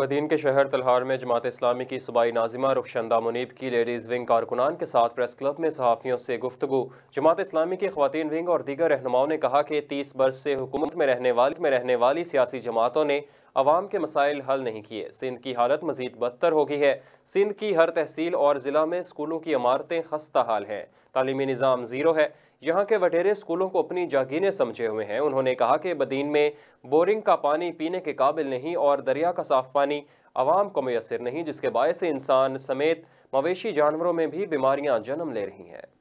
बदीन के शहर तलहार में जमात इस्लामी की सूबाई नाजिमा रुखशंदा मुनीब की लेडीज़ विंग कारकुनान के साथ प्रेस क्लब में सहाफ़ियों से गुफ्तु जमात इस्लामी की खातन विंग और दीगर रहनुमाओं ने कहा कि तीस बरस से हुकूमत में रहने वाली में रहने वाली सियासी जमातों ने आवाम के मसाइल हल नहीं किए सिंध की हालत मजीद बदतर हो गई है सिंध की हर तहसील और ज़िला में स्कूलों की इमारतें खस्ता हाल हैं तालीमी निज़ाम ज़ीरो है यहाँ के वटेरे स्कूलों को अपनी जागीरें समझे हुए हैं उन्होंने कहा कि बदीन में बोरिंग का पानी पीने के काबिल नहीं और दरिया का साफ पानी आवाम को मैसर नहीं जिसके बायस इंसान समेत मवेशी जानवरों में भी बीमारियाँ जन्म ले रही हैं